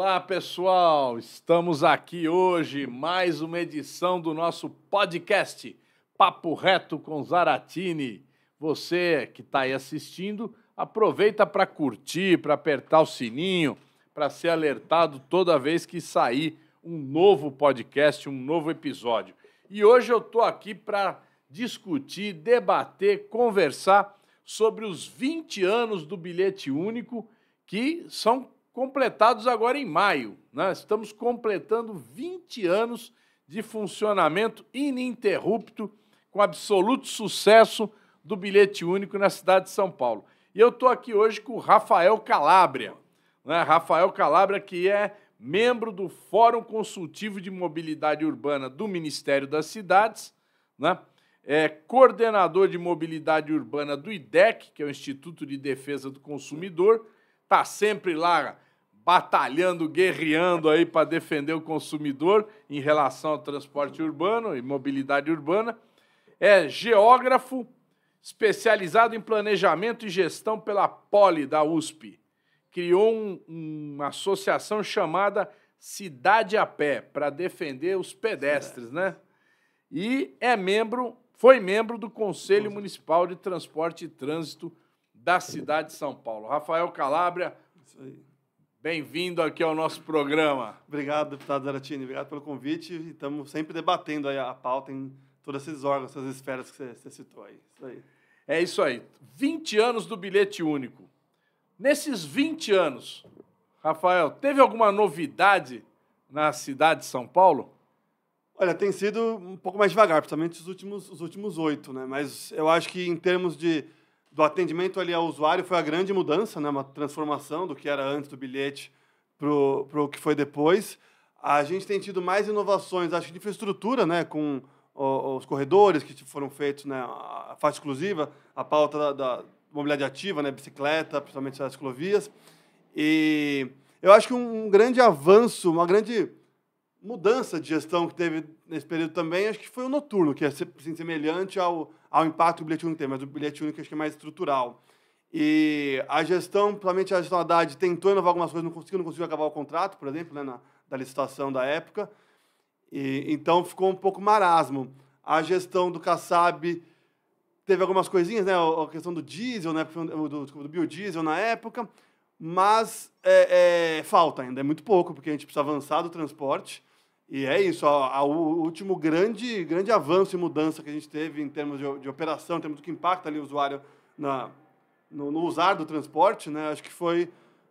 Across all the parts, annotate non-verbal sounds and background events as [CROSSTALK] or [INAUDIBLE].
Olá, pessoal! Estamos aqui hoje, mais uma edição do nosso podcast Papo Reto com Zaratini. Você que está aí assistindo, aproveita para curtir, para apertar o sininho, para ser alertado toda vez que sair um novo podcast, um novo episódio. E hoje eu estou aqui para discutir, debater, conversar sobre os 20 anos do bilhete único, que são completados agora em maio. Né? Estamos completando 20 anos de funcionamento ininterrupto, com absoluto sucesso do bilhete único na cidade de São Paulo. E eu estou aqui hoje com o Rafael Calabria. Né? Rafael Calabria, que é membro do Fórum Consultivo de Mobilidade Urbana do Ministério das Cidades, né? é coordenador de mobilidade urbana do IDEC, que é o Instituto de Defesa do Consumidor, está sempre lá batalhando, guerreando aí para defender o consumidor em relação ao transporte urbano e mobilidade urbana. É geógrafo especializado em planejamento e gestão pela Poli da USP. Criou um, uma associação chamada Cidade a Pé para defender os pedestres, né? E é membro, foi membro do Conselho Municipal de Transporte e Trânsito da cidade de São Paulo. Rafael Calabria, Bem-vindo aqui ao nosso programa. Obrigado, deputado Zaratini. Obrigado pelo convite. Estamos sempre debatendo a pauta em todas essas órgãos, essas esferas que você, citou aí. Isso aí. É isso aí. 20 anos do bilhete único. Nesses 20 anos, Rafael, teve alguma novidade na cidade de São Paulo? Olha, tem sido um pouco mais devagar, principalmente os últimos os últimos oito, né? Mas eu acho que em termos de do atendimento ali ao usuário foi a grande mudança, né? uma transformação do que era antes do bilhete para o que foi depois. A gente tem tido mais inovações, acho que de infraestrutura, né? com os corredores que foram feitos, né? a faixa exclusiva, a pauta da, da mobilidade ativa, né? bicicleta, principalmente as ciclovias. E eu acho que um grande avanço, uma grande mudança de gestão que teve nesse período também, acho que foi o noturno, que é assim, semelhante ao, ao impacto que o bilhete único tem, mas o bilhete único acho que é mais estrutural. E a gestão, principalmente a gestão Haddad, tentou inovar algumas coisas, não conseguiu, não conseguiu acabar o contrato, por exemplo, né, na, da licitação da época. E, então ficou um pouco marasmo. A gestão do Kassab teve algumas coisinhas, né, a questão do diesel, né, do, do, do biodiesel na época, mas é, é, falta ainda, é muito pouco, porque a gente precisa avançar do transporte e é isso, o último grande, grande avanço e mudança que a gente teve em termos de, de operação, em termos do que impacta ali o usuário na, no, no, usar do transporte, né? acho que foi,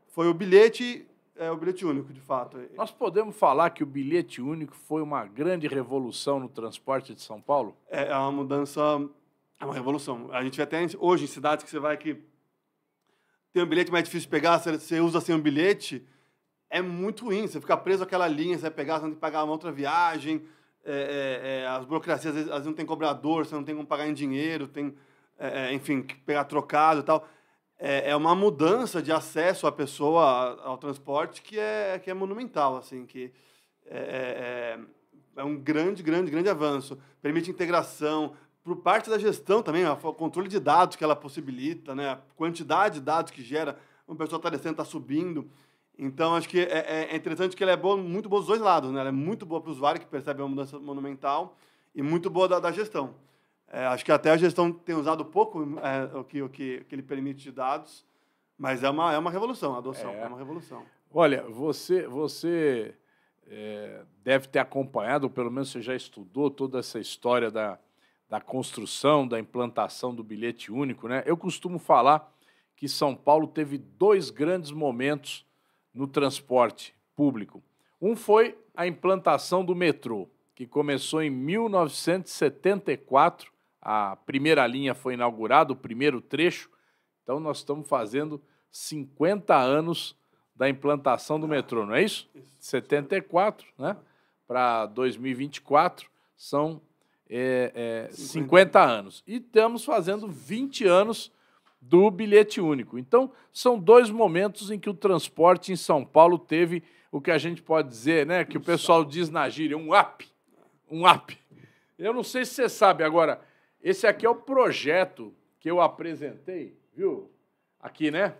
foi o bilhete é, o bilhete único, de fato. Nós podemos falar que o bilhete único foi uma grande revolução no transporte de São Paulo? É, é uma mudança, é uma revolução. A gente vê até hoje em cidades que você vai que tem um bilhete mais difícil de pegar, você usa sem um bilhete é muito ruim. Você fica preso àquela linha, você vai pegar, você tem que pagar uma outra viagem, é, é, é as burocracias, às vezes, às vezes, não tem cobrador, você não tem como pagar em dinheiro, tem, é, é enfim, que pegar trocado e tal. É, é uma mudança de acesso à pessoa, ao transporte, que é, que é monumental, assim, que é, um grande, grande, grande avanço. Permite integração, por parte da gestão também, né, o controle de dados que ela possibilita, né, a quantidade de dados que gera, uma pessoa está descendo, está subindo, então, acho que é, é, é interessante que ela é boa, muito boa dos dois lados. Né? Ela é muito boa para o usuário, que percebe uma mudança monumental, e muito boa da, da gestão. É, acho que até a gestão tem usado pouco é, o, que, o, que, o que ele permite de dados, mas é uma, é uma revolução a adoção, é, é uma revolução. Olha, você, você é, deve ter acompanhado, pelo menos você já estudou toda essa história da, da construção, da implantação do bilhete único. Né? Eu costumo falar que São Paulo teve dois grandes momentos no transporte público. Um foi a implantação do metrô, que começou em 1974. A primeira linha foi inaugurada, o primeiro trecho. Então, nós estamos fazendo 50 anos da implantação do metrô, não é isso? 74, né? Para 2024 são é, é, 50 anos. E estamos fazendo 20 anos do bilhete único. Então, são dois momentos em que o transporte em São Paulo teve o que a gente pode dizer, né, que o pessoal diz na gíria, um up, um up. Eu não sei se você sabe agora, esse aqui é o projeto que eu apresentei, viu? Aqui, né?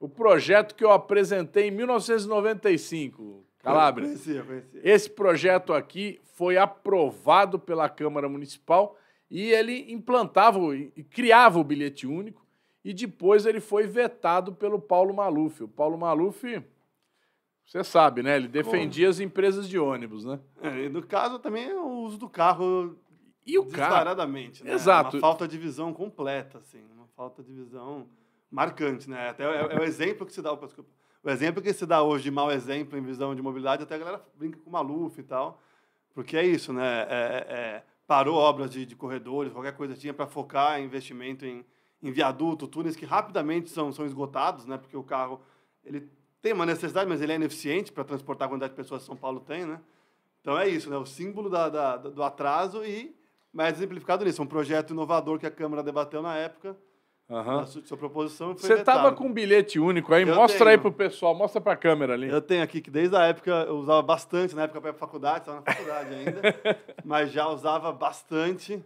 O projeto que eu apresentei em 1995, Calabria. Eu conhecia, conhecia. Esse projeto aqui foi aprovado pela Câmara Municipal e ele implantava e criava o bilhete único e depois ele foi vetado pelo Paulo Maluf. O Paulo Maluf, você sabe, né? Ele defendia Como? as empresas de ônibus, né? É, e no caso também é o uso do carro e o descaradamente, carro? né? Exato. Uma falta de visão completa, assim, uma falta de visão marcante, né? Até é, é o exemplo que se dá, desculpa, o exemplo que se dá hoje de mau exemplo em visão de mobilidade, até a galera brinca com o Maluf e tal, porque é isso, né? É, é, é parou obras de, de corredores, qualquer coisa tinha para focar investimento em em viaduto, túneis que rapidamente são, são esgotados, né? Porque o carro ele tem uma necessidade, mas ele é ineficiente para transportar a quantidade de pessoas que São Paulo tem, né? Então é isso, né? O símbolo da, da, do atraso e mais exemplificado nisso. Um projeto inovador que a Câmara debateu na época. Uhum. Sua, sua proposição Você estava com um bilhete único aí, eu mostra tenho. aí pro pessoal, mostra para a câmera ali. Eu tenho aqui, que desde a época eu usava bastante, na época para faculdade, estava na faculdade ainda, [LAUGHS] mas já usava bastante.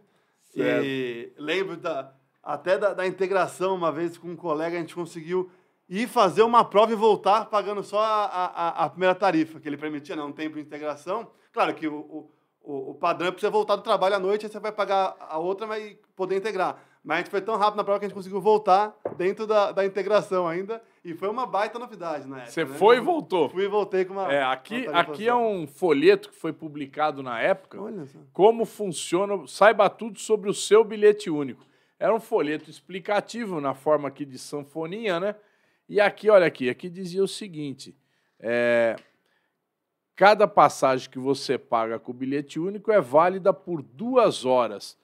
Certo. E lembro da, até da, da, integração, uma vez com um colega, a gente conseguiu ir fazer uma prova e voltar pagando só a, a, a primeira tarifa, que ele permitia, né, um tempo de integração. Claro que o, o, o padrão é para você voltar do trabalho à noite, aí você vai pagar a outra mas poder integrar. Mas a gente foi tão rápido na prova que a gente conseguiu voltar dentro da, da integração ainda. E foi uma baita novidade na época. Você né? foi e voltou. Fui e voltei com uma. É, aqui, uma aqui é um folheto que foi publicado na época. Olha só. Como funciona. Saiba tudo sobre o seu bilhete único. Era um folheto explicativo na forma aqui de sanfoninha, né? E aqui, olha aqui, aqui dizia o seguinte: é, cada passagem que você paga com o bilhete único é válida por duas horas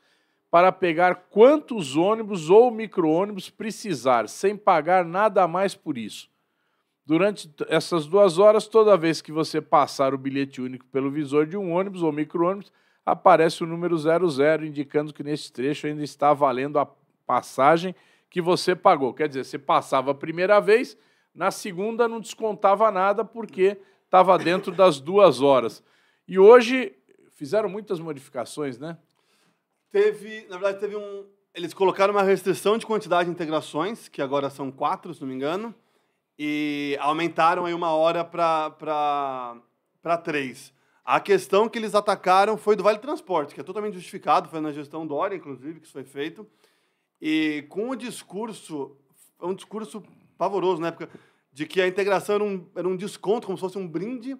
para pegar quantos ônibus ou micro-ônibus precisar, sem pagar nada mais por isso. Durante essas duas horas, toda vez que você passar o bilhete único pelo visor de um ônibus ou micro-ônibus, aparece o número 00, indicando que nesse trecho ainda está valendo a passagem que você pagou. Quer dizer, você passava a primeira vez, na segunda não descontava nada porque estava dentro das duas horas. E hoje fizeram muitas modificações, né? Teve, na verdade, teve um. Eles colocaram uma restrição de quantidade de integrações, que agora são quatro, se não me engano, e aumentaram aí uma hora para três. A questão que eles atacaram foi do Vale Transporte, que é totalmente justificado, foi na gestão Dória, inclusive, que isso foi feito. E com o discurso, é um discurso pavoroso na né? época, de que a integração era um, era um desconto, como se fosse um brinde.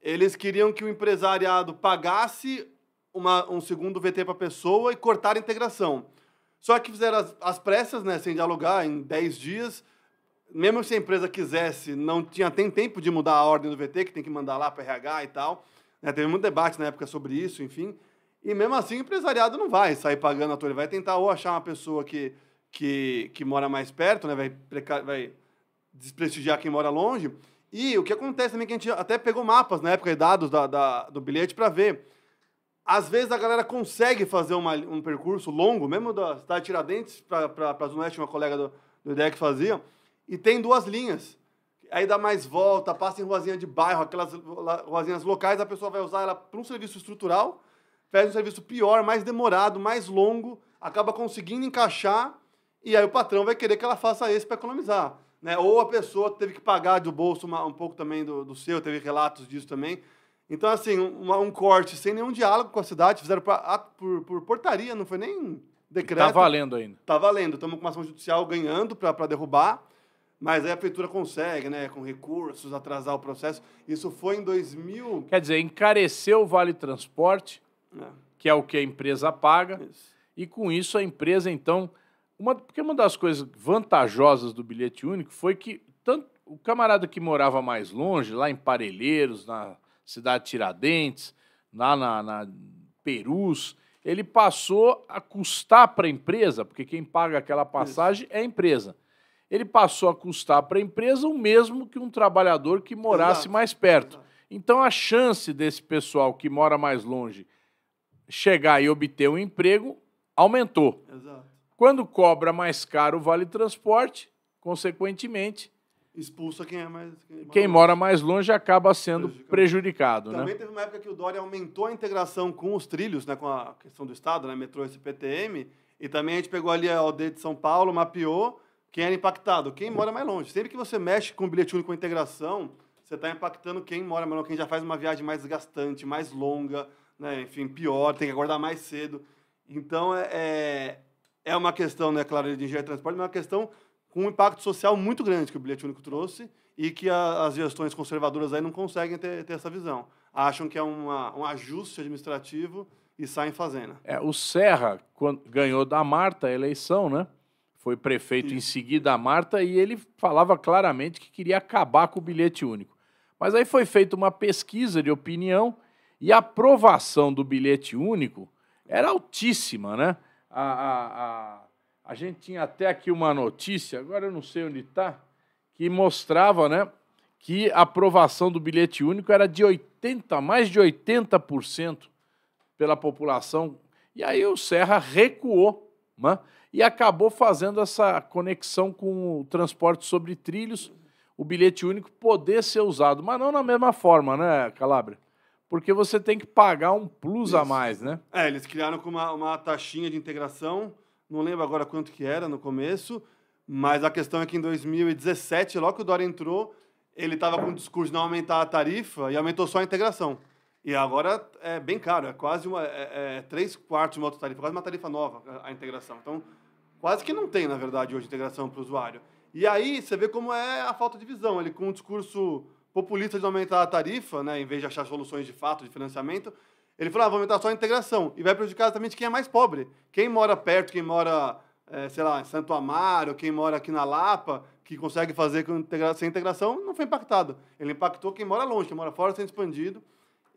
Eles queriam que o empresariado pagasse uma, um segundo VT para a pessoa e cortar a integração. Só que fizeram as, as pressas, né, sem dialogar, em 10 dias. Mesmo se a empresa quisesse, não tinha tem tempo de mudar a ordem do VT, que tem que mandar lá para RH e tal. Né? Teve muito debate na época sobre isso, enfim. E mesmo assim, o empresariado não vai sair pagando a toa. Ele vai tentar ou achar uma pessoa que, que, que mora mais perto, né? vai, preca... vai desprestigiar quem mora longe. E o que acontece também é que a gente até pegou mapas na época e dados da, da do bilhete para ver. Às vezes a galera consegue fazer uma, um percurso longo, mesmo da cidade de Tiradentes para a Zona Oeste, uma colega do, do IDEC fazia, e tem duas linhas aí dá mais volta, passa em ruazinha de bairro, aquelas ruazinhas locais, a pessoa vai usar ela para um serviço estrutural, faz um serviço pior, mais demorado, mais longo, acaba conseguindo encaixar, e aí o patrão vai querer que ela faça esse para economizar. Né? Ou a pessoa teve que pagar do bolso uma, um pouco também do, do, seu, teve relatos disso também. Então, assim, um, um corte sem nenhum diálogo com a cidade, fizeram pra, a, por, por portaria, não foi nem decreto. Está valendo ainda. Está valendo. Estamos com uma ação judicial ganhando para derrubar. Mas aí a prefeitura consegue, né, com recursos, atrasar o processo. Isso foi em 2000. Quer dizer, encareceu o Vale Transporte, é. que é o que a empresa paga, isso. e com isso a empresa, então. Uma, porque uma das coisas vantajosas do bilhete único foi que tanto o camarada que morava mais longe, lá em Parelheiros, na cidade Tiradentes, lá na, na Perus, ele passou a custar para a empresa, porque quem paga aquela passagem isso. é a empresa ele passou a custar para a empresa o mesmo que um trabalhador que morasse Exato. mais perto. Exato. Então, a chance desse pessoal que mora mais longe chegar e obter um emprego aumentou. Exato. Quando cobra mais caro o vale transporte, consequentemente. Expulsa quem é mais. Quem, é mora mais longe acaba sendo prejudicado. Né? Também né? teve uma época que o Dória aumentou a integração com os trilhos, né, com a questão do Estado, né, metrô CPTM. e também a gente pegou ali a OD de São Paulo, mapeou quem era impactado? Quem mora mais longe. Sempre que você mexe com o bilhete único com a integração, você está impactando quem mora mais longe, quem já faz uma viagem mais desgastante, mais longa, né? enfim, pior, tem que acordar mais cedo. Então, é, é, é uma questão, né, claro, de engenharia de transporte, mas é uma questão com um impacto social muito grande que o bilhete único trouxe e que a, as gestões conservadoras aí não conseguem ter, ter essa visão. Acham que é uma, um ajuste administrativo e saem fazendo. É, o Serra quando, ganhou da Marta a eleição, né? foi prefeito em seguida a Marta e ele falava claramente que queria acabar com o bilhete único. Mas aí foi feita uma pesquisa de opinião e a aprovação do bilhete único era altíssima, né? A, a, a, a gente tinha até aqui uma notícia, agora eu não sei onde está, que mostrava né, que a aprovação do bilhete único era de 80%, mais de 80% pela população. E aí o Serra recuou. Né? e acabou fazendo essa conexão com o transporte sobre trilhos, o bilhete único poder ser usado, mas não na mesma forma, né, Calabria? Porque você tem que pagar um plus Isso. a mais, né? É, eles criaram com uma, uma taxinha de integração, não lembro agora quanto que era no começo, mas a questão é que em 2017, logo que o Dória entrou, ele estava com o discurso de não aumentar a tarifa e aumentou só a integração. E agora é bem caro, é quase uma, é, é três quartos de uma outra tarifa, quase uma tarifa nova a integração. Então, quase que não tem, na verdade, hoje integração para o usuário. E aí você vê como é a falta de visão. Ele, com um discurso populista de aumentar a tarifa, né, em vez de achar soluções de fato, de financiamento, ele falou: ah, vou aumentar só a integração. E vai prejudicar exatamente quem é mais pobre. Quem mora perto, quem mora, é, sei lá, em Santo Amaro, quem mora aqui na Lapa, que consegue fazer com integra sem integração, não foi impactado. Ele impactou quem mora longe, quem mora fora sendo expandido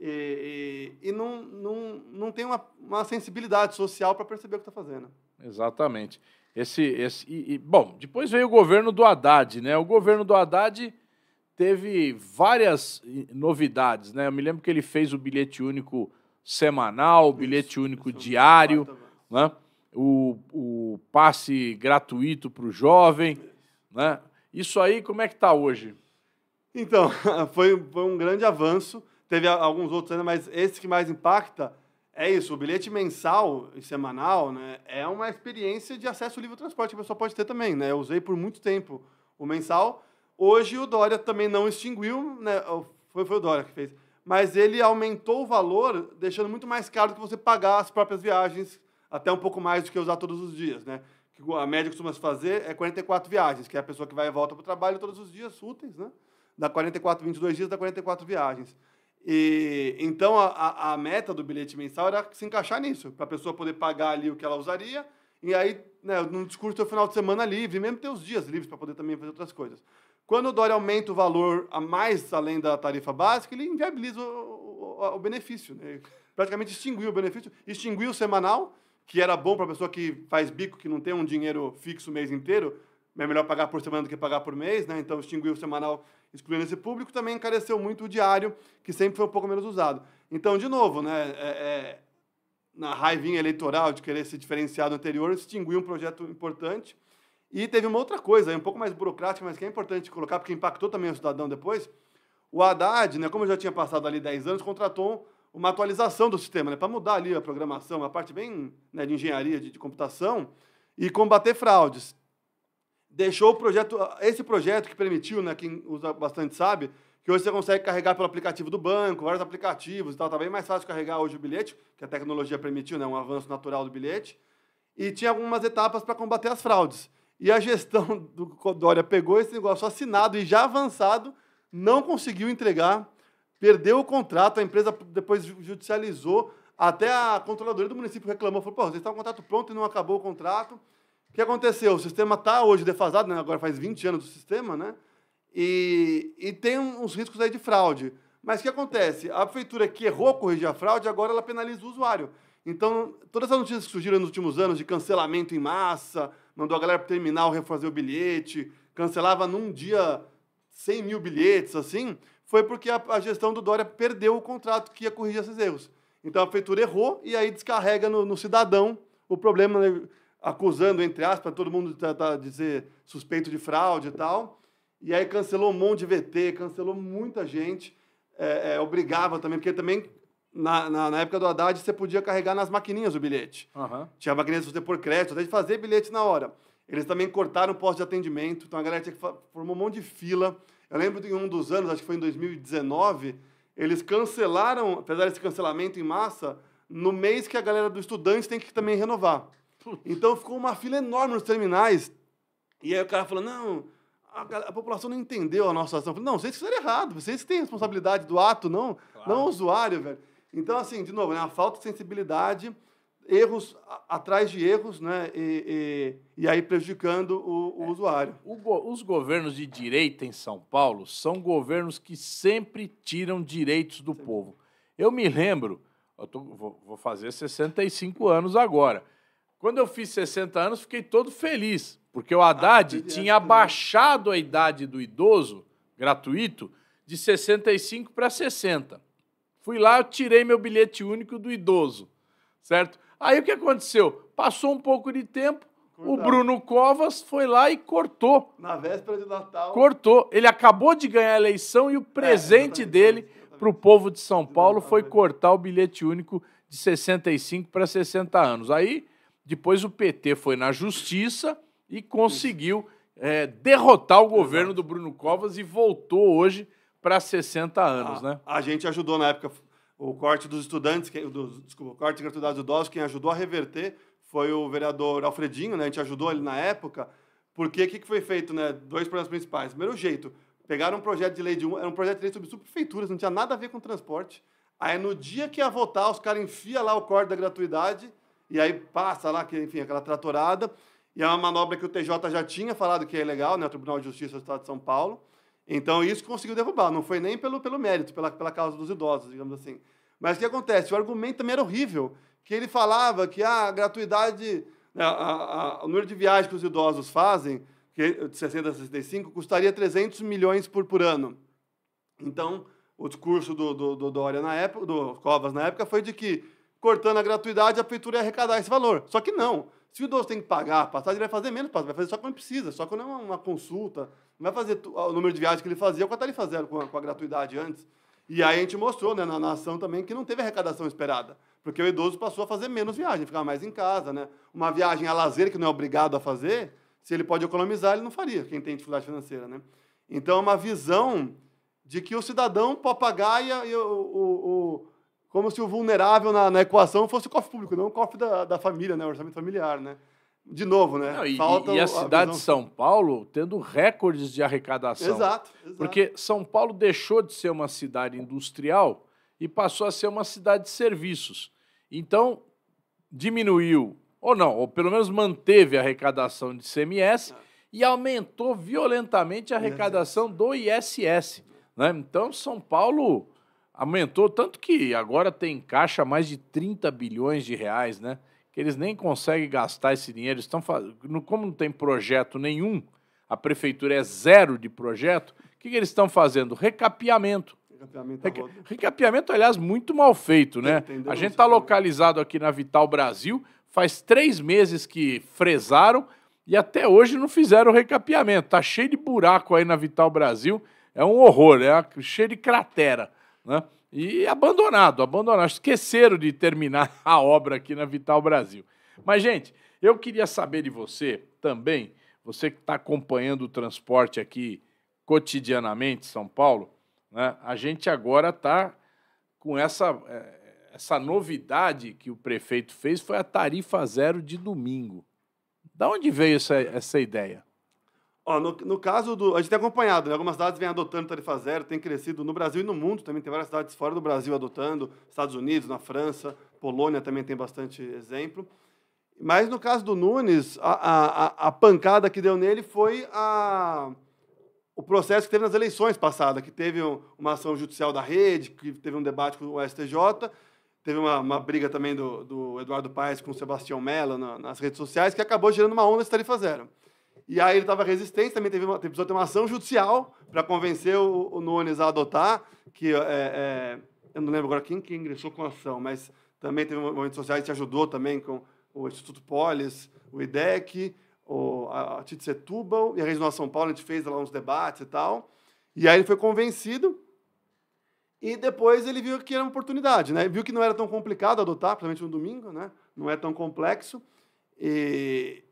e, e, e não, não, não tem uma, uma sensibilidade social para perceber o que está fazendo. Exatamente. Esse, esse, e, e, bom, depois veio o governo do Haddad, né? O governo do Haddad teve várias novidades, né? Eu me lembro que ele fez o bilhete único semanal, o bilhete isso, único isso é diário, né? O, o passe gratuito para o jovem, isso. né? Isso aí, como é que está hoje? Então, [LAUGHS] foi, foi um grande avanço. Teve alguns outros ainda, mas esse que mais impacta é isso. O bilhete mensal e semanal né, é uma experiência de acesso livre ao transporte que a pessoa pode ter também. Né? Eu usei por muito tempo o mensal. Hoje o Dória também não extinguiu, né? foi, foi o Dória que fez. Mas ele aumentou o valor, deixando muito mais caro do que você pagar as próprias viagens, até um pouco mais do que usar todos os dias. Né? a média costuma se fazer é 44 viagens, que é a pessoa que vai e volta para o trabalho todos os dias úteis, né? Dá 44, 22 dias, dá 44 viagens. E, então, a, a meta do bilhete mensal era se encaixar nisso, para a pessoa poder pagar ali o que ela usaria, e aí, né, no discurso, do final de semana livre, mesmo ter os dias livres para poder também fazer outras coisas. Quando o Dória aumenta o valor a mais além da tarifa básica, ele inviabiliza o, o, o benefício. Né? Praticamente extinguiu o benefício, extinguiu o semanal, que era bom para a pessoa que faz bico, que não tem um dinheiro fixo o mês inteiro, é melhor pagar por semana do que pagar por mês, né? então extinguiu o semanal excluindo esse público, também encareceu muito o diário, que sempre foi um pouco menos usado. Então, de novo, né, é, é, na raivinha eleitoral de querer se diferenciar do anterior, extinguiu um projeto importante. E teve uma outra coisa, é um pouco mais burocrática, mas que é importante colocar, porque impactou também o cidadão depois. O Haddad, né, como já tinha passado ali 10 anos, contratou uma atualização do sistema, né, para mudar ali a programação, a parte bem né, de engenharia, de, de computação, e combater fraudes deixou o projeto, esse projeto que permitiu, né, quem usa bastante sabe, que hoje você consegue carregar pelo aplicativo do banco, vários aplicativos e tal, tá bem mais fácil carregar hoje o bilhete, que a tecnologia permitiu, né, um avanço natural do bilhete. E tinha algumas etapas para combater as fraudes. E a gestão [LAUGHS] do Dória pegou esse negócio assinado e já avançado, não conseguiu entregar, perdeu o contrato, a empresa depois judicializou, até a controladoria do município reclamou, falou, pô, vocês estão com o contrato pronto e não acabou o contrato. O que aconteceu? O sistema está hoje defasado, né? agora faz 20 anos do sistema, né? E, e tem uns riscos aí de fraude. Mas o que acontece? A prefeitura que errou corrigir a fraude, agora ela penaliza o usuário. Então, todas as notícias que surgiram nos últimos anos de cancelamento em massa, mandou a galera para o terminal refazer o bilhete, cancelava num dia 100 mil bilhetes, assim, foi porque a, a, gestão do Dória perdeu o contrato que ia corrigir esses erros. Então a prefeitura errou e aí descarrega no, no cidadão o problema. Né? acusando, entre aspas, todo mundo tá, de ser suspeito de fraude e tal. E aí cancelou um monte de VT, cancelou muita gente, é, é, obrigava também, porque também na, na, na, época do Haddad você podia carregar nas maquininhas o bilhete. Uhum. Tinha maquininhas de você por crédito, até de fazer bilhete na hora. Eles também cortaram o posto de atendimento, então a galera tinha que formou um monte de fila. Eu lembro de um dos anos, acho que foi em 2019, eles cancelaram, apesar desse cancelamento em massa, no mês que a galera do estudante tem que também renovar. Então ficou uma fila enorme nos terminais. E aí o cara falou: não, a, a, população não entendeu a nossa ação. Falei, não, vocês fizeram errado, vocês que têm responsabilidade do ato, não, claro. não o usuário, velho. Então, assim, de novo, né, a falta de sensibilidade, erros a, atrás de erros, né? E, e, e aí prejudicando o, o é, usuário. O, os governos de direita em São Paulo são governos que sempre tiram direitos do povo. Eu me lembro, eu tô, vou, vou fazer 65 anos agora. Quando eu fiz 60 anos, fiquei todo feliz, porque o Haddad ah, tinha abaixado a idade do idoso gratuito de 65 para 60. Fui lá, eu tirei meu bilhete único do idoso, certo? Aí o que aconteceu? Passou um pouco de tempo, o Bruno Covas foi lá e cortou. Na véspera de Natal. Cortou. Ele acabou de ganhar a eleição e o é, presente é, dele para o povo de São Paulo foi né? cortar o bilhete único de 65 para 60 anos. Aí depois o PT foi na justiça e conseguiu é, derrotar o governo Exato. do Bruno Covas e voltou hoje para 60 anos, a, né? A gente ajudou na época o corte dos estudantes, do, desculpa, o corte de gratuidade dos idosos, quem ajudou a reverter foi o vereador Alfredinho, né? A gente ajudou ele na época, porque o que, que foi feito, né? Dois problemas principais. Primeiro jeito, pegaram um projeto de lei de um, era um projeto de lei sobre subprefeituras, não tinha nada a ver com transporte. Aí no dia que ia votar, os caras enfiam lá o corte da gratuidade e aí passa lá, que, enfim, aquela tratorada. E é uma manobra que o TJ já tinha falado que é legal, né? O Tribunal de Justiça do Estado de São Paulo. Então, isso conseguiu derrubar. Não foi nem pelo, pelo mérito, pela, pela causa dos idosos, digamos assim. Mas o que acontece? O argumento também era horrível, que ele falava que ah, a gratuidade, a, né, a, a, o número de viagens que os idosos fazem, que de 60 a 65, custaria 300 milhões por, por ano. Então, o discurso do, do, do Dória na época, do Covas na época, foi de que cortando a gratuidade, a prefeitura ia arrecadar esse valor. Só que não. Se o idoso tem que pagar a passagem, ele vai fazer menos passagem, vai fazer só quando precisa, só quando é uma, uma consulta. Não vai fazer o número de viagens que ele fazia com é a tarifa zero, com a, com a gratuidade antes. E aí a gente mostrou né, na, na ação também que não teve arrecadação esperada, porque o idoso passou a fazer menos viagem, ficar mais em casa. Né? Uma viagem a lazer, que não é obrigado a fazer, se ele pode economizar, ele não faria, quem tem dificuldade financeira. Né? Então é uma visão de que o cidadão pode pagar e, e o, o como se o vulnerável na, na equação fosse o cofre público, não o cofre da, da família, né? O orçamento familiar, né? de novo, né? Não, e, e, a cidade de São Paulo tendo recordes de arrecadação. Exato, exato, Porque São Paulo deixou de ser uma cidade industrial e passou a ser uma cidade de serviços. Então, diminuiu, ou não, ou pelo menos manteve a arrecadação de CMS ah. e aumentou violentamente a arrecadação do ISS. Né? Então, São Paulo aumentou tanto que agora tem em caixa mais de 30 bilhões de reais, né? Que eles nem conseguem gastar esse dinheiro. Estão fazendo, como não tem projeto nenhum, a prefeitura é zero de projeto, o que, que eles estão fazendo? Recapeamento. Recapeamento, Recapeamento, aliás, muito mal feito, né? Entendeu? A gente está localizado aqui na Vital Brasil, faz três meses que fresaram e até hoje não fizeram o recapeamento. Está cheio de buraco aí na Vital Brasil, é um horror, é né? cheio de cratera né? E abandonado, abandonado. Esqueceram de terminar [LAUGHS] a obra aqui na Vital Brasil. Mas, gente, eu queria saber de você também, você que está acompanhando o transporte aqui cotidianamente, São Paulo, né? a gente agora está com essa, é, essa novidade que o prefeito fez, foi a tarifa zero de domingo. Da onde veio essa, essa ideia? Ó, no, no, caso do. A gente tem acompanhado, né? Algumas cidades vêm adotando tarifa zero, tem crescido no Brasil e no mundo também. Tem várias cidades fora do Brasil adotando, Estados Unidos, na França, Polônia também tem bastante exemplo. Mas no caso do Nunes, a, a, a pancada que deu nele foi a, o processo que teve nas eleições passadas, que teve um, uma ação judicial da rede, que teve um debate com o STJ, teve uma, uma briga também do, do Eduardo Paes com o Sebastião Mello na, nas redes sociais, que acabou gerando uma onda de tarifa zero. E aí ele estava resistente, também teve uma, precisou ter uma ação judicial para convencer o, o, Nunes a adotar, que é, é, eu não lembro agora quem que ingressou com a ação, mas também teve movimentos sociais que ajudou também com o Instituto Polis, o IDEC, o, a, a Tite Setúbal e a Regional São Paulo, a gente fez lá uns debates e tal. E aí ele foi convencido e depois ele viu que era uma oportunidade, né? Viu que não era tão complicado adotar, principalmente no domingo, né? Não é tão complexo. E,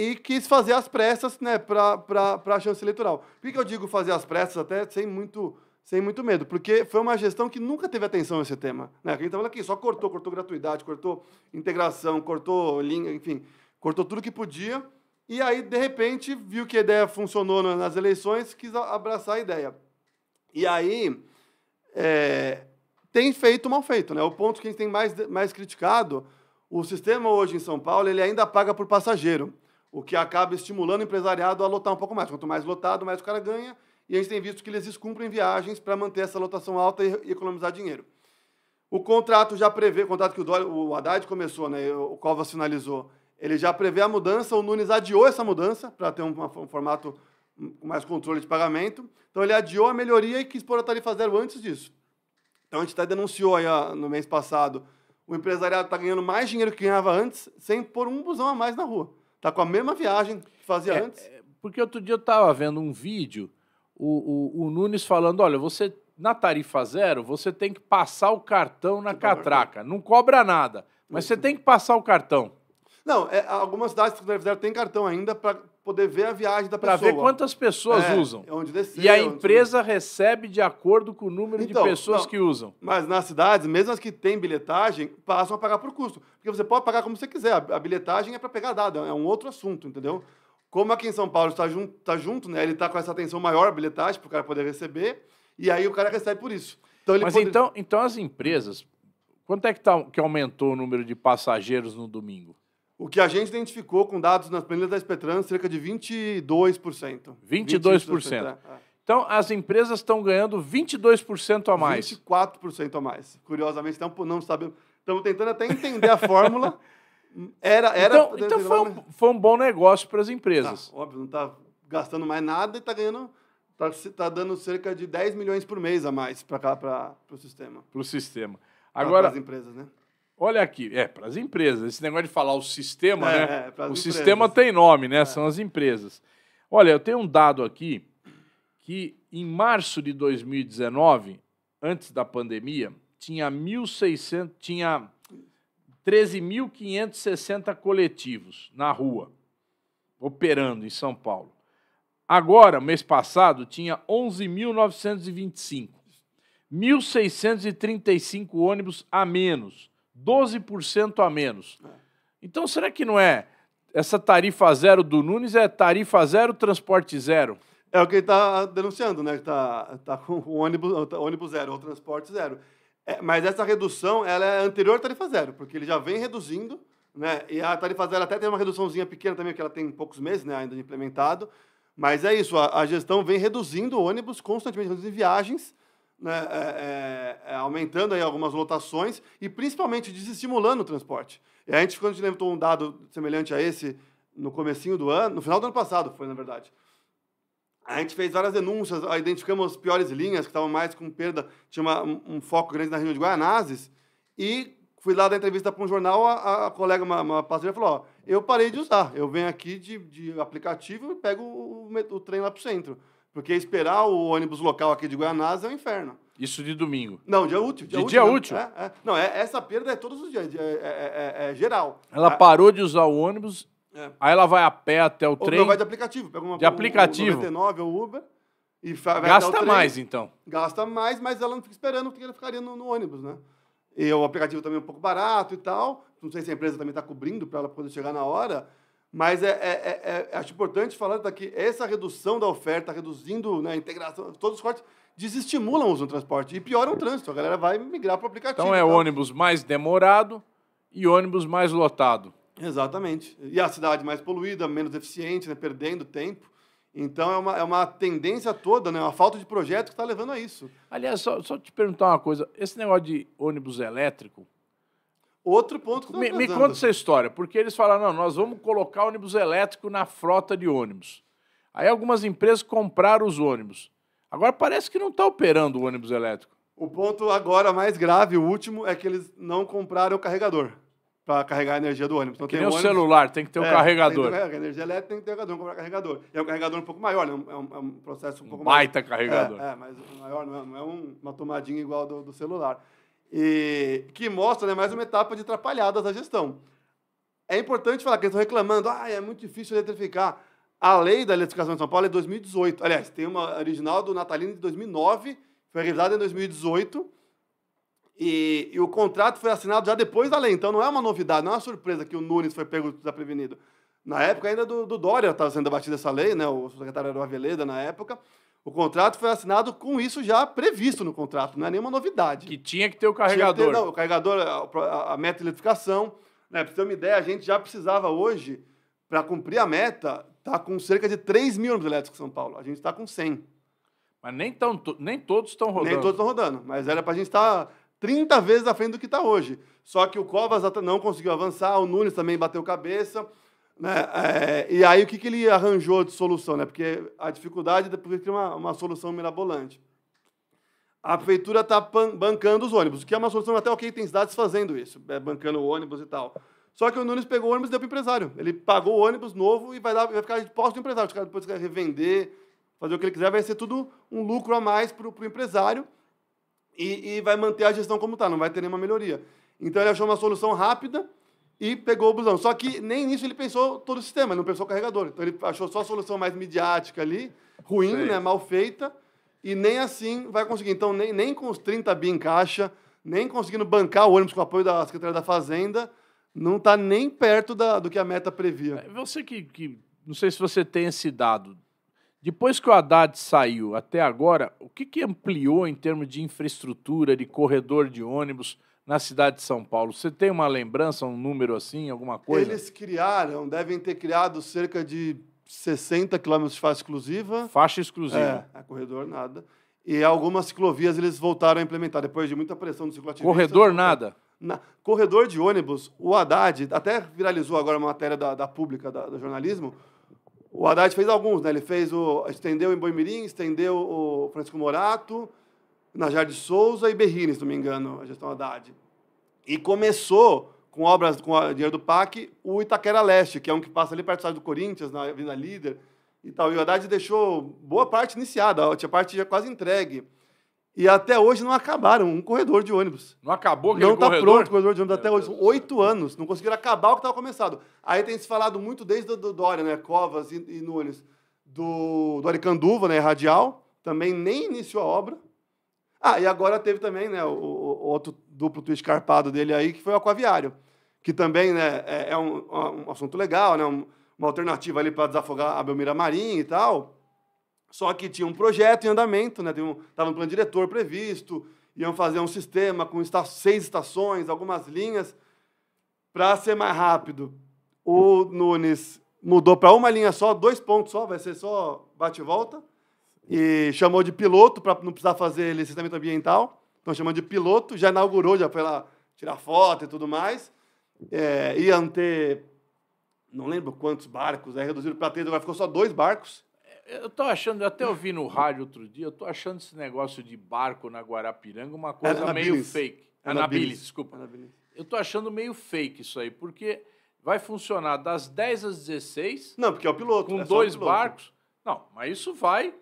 e quis fazer as pressas né, para a chance eleitoral. Por que eu digo fazer as pressas até sem muito, sem muito medo? Porque foi uma gestão que nunca teve atenção a esse tema. Né? A gente está falando aqui, só cortou, cortou gratuidade, cortou integração, cortou linha, enfim, cortou tudo que podia. E aí, de repente, viu que a ideia funcionou nas eleições, quis abraçar a ideia. E aí, é, tem feito mal feito. Né? O ponto que a gente tem mais, mais criticado, o sistema hoje em São Paulo, ele ainda paga por passageiro o que acaba estimulando o empresariado a lotar um pouco mais. Quanto mais lotado, mais o cara ganha. E a gente tem visto que eles descumprem viagens para manter essa lotação alta e, economizar dinheiro. O contrato já prevê, o contrato que o, Dória, o Haddad começou, né, o Cova finalizou, ele já prevê a mudança, o Nunes adiou essa mudança para ter um, um, formato com mais controle de pagamento. Então ele adiou a melhoria e quis pôr a tarifa zero antes disso. Então a gente até denunciou aí, no mês passado, o empresariado está ganhando mais dinheiro que ganhava antes, sem pôr um busão a mais na rua. Tá com a mesma viagem que fazia é, antes. É, porque outro dia eu estava vendo um vídeo, o, o, o, Nunes falando: olha, você na tarifa zero, você tem que passar o cartão na catraca. Não cobra nada, mas Isso. você tem que passar o cartão. Não, é, algumas cidades que fizeram têm cartão ainda para poder ver a viagem da pessoa. Para ver quantas pessoas é, usam. É onde descer, e a é empresa recebe de acordo com o número então, de pessoas não, que usam. Mas nas cidades, mesmo as que têm bilhetagem, passam a pagar por custo. Porque você pode pagar como você quiser. A bilhetagem é para pegar dado, é um outro assunto, entendeu? Como aqui em São Paulo está junto, tá junto né? ele está com essa atenção maior, a bilhetagem, para o cara poder receber, e aí o cara recebe por isso. Então, ele mas então, então as empresas, quanto é que, tá, que aumentou o número de passageiros no domingo? O que a gente identificou com dados nas planilhas da Espetran, cerca de 22%. 22%. 22%. Então, as empresas estão ganhando 22% a mais. 24% a mais. Curiosamente, então, não sabemos. Estamos tentando até entender a fórmula. [LAUGHS] Era, era, então, então foi, um, foi um bom negócio para as empresas. Tá, óbvio, não está gastando mais nada e está ganhando está tá dando cerca de 10 milhões por mês a mais para para o sistema. Para o sistema. Agora, as empresas, né? Olha aqui, é, para as empresas. Esse negócio de falar o sistema, é, né? É, o empresas. sistema tem nome, né? É. São as empresas. Olha, eu tenho um dado aqui que em março de 2019, antes da pandemia, tinha 1.600, tinha 13.560 coletivos na rua, operando em São Paulo. Agora, mês passado, tinha 11.925. 1.635 ônibus a menos. 12% a menos. Então, será que não é essa tarifa zero do Nunes é tarifa zero, transporte zero? É o que ele está denunciando, né? Está tá com o ônibus, ônibus zero, ou transporte zero. É, mas essa redução ela é anterior à tarifa zero, porque ele já vem reduzindo, né? E a tarifa zero até tem uma reduçãozinha pequena também, que ela tem poucos meses né, ainda implementado. Mas é isso, a, a gestão vem reduzindo ônibus, constantemente reduzindo viagens, né, é, é, é, aumentando aí algumas lotações e principalmente desestimulando o transporte. E a gente, quando a gente levantou um dado semelhante a esse no comecinho do ano, no final do ano passado, foi na verdade, a gente fez várias denúncias, identificamos as piores linhas que estavam mais com perda, tinha uma, um, foco grande na região de Guaianazes, e fui lá dar entrevista para um jornal, a, a colega, uma, uma falou, ó, eu parei de usar, eu venho aqui de, de aplicativo e pego o, o, o trem lá para o centro. Porque esperar o ônibus local aqui de Guianás é um inferno. Isso de domingo. Não, dia útil. Dia de útil, dia não. útil? É, é. Não, é, essa perda é todos os dias, é, é geral. Ela parou de usar o ônibus, aí ela vai a pé até o ou trem. Ou vai de aplicativo. Pega uma, de aplicativo. Um, um 99 ou Uber. E vai Gasta mais, então. Gasta mais, mas ela não fica esperando porque ela ficaria no, no ônibus, né? E o aplicativo também é um pouco barato e tal. Não sei se a empresa também está cobrindo para ela poder chegar na hora. Mas é é, é, é, é, acho importante falar daqui, essa redução da oferta, reduzindo né, a integração, todos os cortes desestimulam o uso do transporte e pioram o trânsito. A galera vai migrar para o aplicativo. Então é ônibus mais demorado e ônibus mais lotado. Exatamente. E a cidade mais poluída, menos eficiente, né, perdendo tempo. Então é uma, é uma tendência toda, né? Uma falta de projeto que está levando a isso. Aliás, só, só te perguntar uma coisa: esse negócio de ônibus elétrico, Outro ponto que me, me conta essa história, porque eles falaram: não, nós vamos colocar ônibus elétrico na frota de ônibus. Aí algumas empresas compraram os ônibus. Agora parece que não está operando o ônibus elétrico. O ponto agora mais grave, o último, é que eles não compraram o carregador para carregar a energia do ônibus. Então, que tem nem o celular, tem que ter é, um carregador. Ter, energia elétrica tem que ter um carregador, comprar carregador. E é um carregador um pouco maior, né? é, é um, é um processo um, um pouco baita mais... Baita carregador. É, é, mas maior, não é, não é uma tomadinha igual do, do celular. E que mostra né, mais uma etapa de atrapalhadas da gestão. É importante falar que eles estão reclamando, ah, é muito difícil eletrificar. A lei da eletrificação de São Paulo é de 2018. Aliás, tem uma original do Natalino de 2009, foi revisada em 2018. E, e, o contrato foi assinado já depois da lei. Então não é uma novidade, não é uma surpresa que o Nunes foi pego desprevenido. Na época ainda do, do Dória estava sendo debatida essa lei, né? o secretário era o Aveleda na época. O contrato foi assinado com isso já previsto no contrato, não é nenhuma novidade. Que tinha que ter o carregador. Ter, não, o carregador, a, a meta de eletrificação. Né? Para você ter uma ideia, a gente já precisava hoje, para cumprir a meta, tá com cerca de 3 mil ônibus elétricos em São Paulo. A gente está com 100. Mas nem, tão, nem todos estão rodando. Nem todos estão rodando, mas era para a gente estar tá 30 vezes à frente do que está hoje. Só que o Covas não conseguiu avançar, o Nunes também bateu cabeça. Né? É, e aí o que, que ele arranjou de solução? Né? Porque a dificuldade é porque uma, uma solução mirabolante. A prefeitura está bancando os ônibus, o que é uma solução até ok, tem cidades fazendo isso, é, bancando ônibus e tal. Só que o Nunes pegou o ônibus e deu para o empresário. Ele pagou o ônibus novo e vai, dar, vai ficar de posse do empresário. Os caras depois querem revender, fazer o que ele quiser, vai ser tudo um lucro a mais para o empresário e, e vai manter a gestão como está, não vai ter nenhuma melhoria. Então ele achou uma solução rápida, e pegou o busão. Só que nem nisso ele pensou todo o sistema, ele não pensou o carregador. Então ele achou só a solução mais midiática ali, ruim, né, mal feita, e nem assim vai conseguir. Então, nem, nem com os 30 bi em caixa, nem conseguindo bancar o ônibus com o apoio da Secretaria da Fazenda, não está nem perto da, do que a meta previa. É, você que, que. Não sei se você tem esse dado. Depois que o Haddad saiu até agora, o que, que ampliou em termos de infraestrutura, de corredor de ônibus? na cidade de São Paulo. Você tem uma lembrança, um número assim, alguma coisa? Eles criaram, devem ter criado cerca de 60 quilômetros de faixa exclusiva. Faixa exclusiva. É, é, corredor nada. E algumas ciclovias eles voltaram a implementar, depois de muita pressão do cicloativistas. Corredor é, nada? Na, corredor de ônibus, o Haddad, até viralizou agora uma matéria da, da Pública, da, do jornalismo, o Haddad fez alguns, né? Ele fez o... estendeu em Boimirim, estendeu o Francisco Morato, Najar de Souza e Berrini, se não me engano, a gestão Haddad. E começou com obras com dinheiro do PAC o Itaquera Leste, que é um que passa ali perto do estádio do Corinthians, na Vida Líder e tal. E o Haddad deixou boa parte iniciada, a parte já quase entregue. E até hoje não acabaram um corredor de ônibus. Não acabou aquele Não está pronto o corredor de ônibus até hoje. Oito anos. Não conseguiram acabar o que estava começado. Aí tem se falado muito desde o Dória, né? Covas e, e Nunes. Do, do Aricanduva, né? Radial. Também nem iniciou a obra. Ah, e agora teve também né, o, o outro duplo escarpado dele aí, que foi o aquaviário, que também né, é, é um, um, assunto legal, né, uma alternativa ali para desafogar a Belmira Marinha e tal. Só que tinha um projeto em andamento, né, estava um, plano diretor previsto, iam fazer um sistema com esta, seis estações, algumas linhas, para ser mais rápido. O Nunes mudou para uma linha só, dois pontos só, vai ser só bate e volta e chamou de piloto para não precisar fazer licenciamento ambiental. Estão chamando de piloto, já inaugurou, já foi lá tirar foto e tudo mais. É, iam ter, não lembro quantos barcos, aí é, reduziram para três, agora ficou só dois barcos. Eu tô achando, eu até ouvi no rádio outro dia, eu tô achando esse negócio de barco na Guarapiranga uma é coisa Anabilis. meio fake. Anabilis, é Anabilis desculpa. Anabilis. Eu tô achando meio fake isso aí, porque vai funcionar das 10 às 16. Não, porque é o piloto. Com é dois piloto. barcos. Não, mas isso vai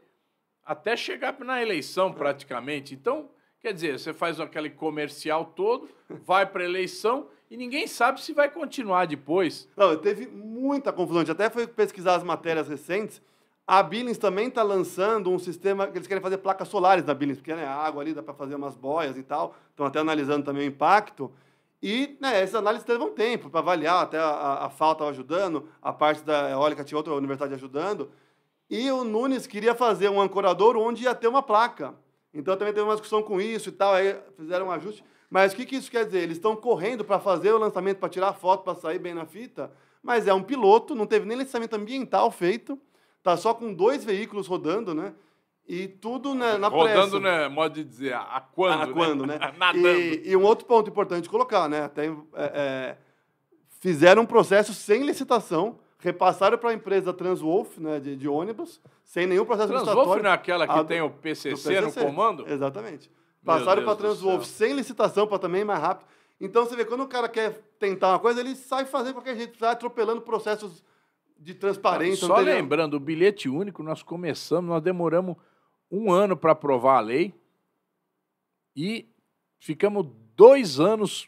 até chegar na eleição praticamente. Então, quer dizer, você faz aquele comercial todo, vai para a eleição e ninguém sabe se vai continuar depois. Não, teve muita confusão. Eu até foi pesquisar as matérias recentes. A Billings também está lançando um sistema que eles querem fazer placas solares na Billings, porque é água ali, dá para fazer umas boias e tal. Estão até analisando também o impacto. E né, essas análises levam tempo para avaliar, até a, a, a FAO estava ajudando, a parte da eólica tinha outra universidade ajudando. E o Nunes queria fazer um ancorador onde ia ter uma placa. Então também teve uma discussão com isso e tal, aí fizeram um ajuste. Mas o que, que isso quer dizer? Eles estão correndo para fazer o lançamento, para tirar a foto, para sair bem na fita, mas é um piloto, não teve nem licenciamento ambiental feito, tá só com dois veículos rodando, né? E tudo né, na Rodando, pressa. Rodando, né? Modo de dizer, a quando, a né? quando né? né? [LAUGHS] Nadando. E, e, um outro ponto importante de colocar, né? Até, é, é, fizeram um processo sem licitação, repassaram para a empresa Transwolf, né, de, de, ônibus, sem nenhum processo Transwolf licitatório. Transwolf é aquela que a, ah, tem o PCC, PCC, no comando? Exatamente. passaram para a Transwolf sem licitação para também ir mais rápido. Então você vê, quando o cara quer tentar uma coisa, ele sai fazendo qualquer jeito, sai atropelando processos de transparência. Só lembrando, o bilhete único, nós começamos, nós demoramos um ano para aprovar a lei e ficamos dois anos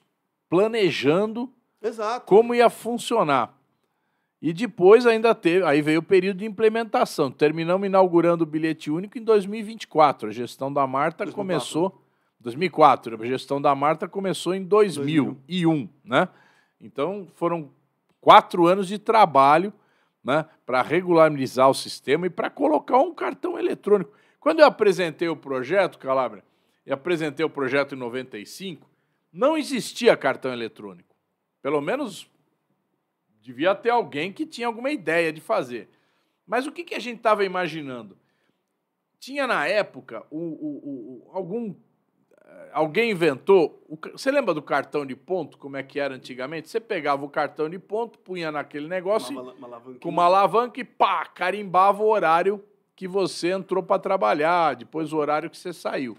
planejando Exato. como ia funcionar. E depois ainda teve, aí veio o período de implementação. Terminamos inaugurando o bilhete único em 2024. A gestão da Marta 2004. começou 2004. Né? A gestão da Marta começou em 2001, né? Então foram quatro anos de trabalho, né, para regularizar o sistema e para colocar um cartão eletrônico. Quando eu apresentei o projeto, Calabria, eu apresentei o projeto em 95, não existia cartão eletrônico. Pelo menos Devia ter alguém que tinha alguma ideia de fazer. Mas o que, que a gente estava imaginando? Tinha na época o, o, o, algum. Eh, alguém inventou. você lembra do cartão de ponto, como é que era antigamente? Você pegava o cartão de ponto, punha naquele negócio uma, uma com uma alavanca e pá, carimbava o horário que você entrou para trabalhar, depois o horário que você saiu.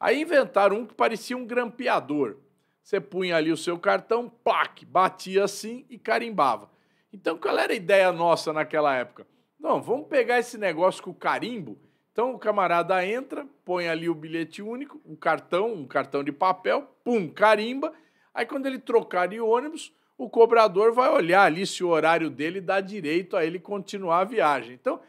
Aí inventaram um que parecia um grampeador. Você punha ali o seu cartão, plaque, batia assim e carimbava. Então, qual era a ideia nossa naquela época? Não, vamos pegar esse negócio com o carimbo. Então, o camarada entra, põe ali o bilhete único, o cartão, um cartão de papel, pum, carimba. Aí, quando ele trocar de ônibus, o cobrador vai olhar ali se o horário dele dá direito a ele continuar a viagem. Então,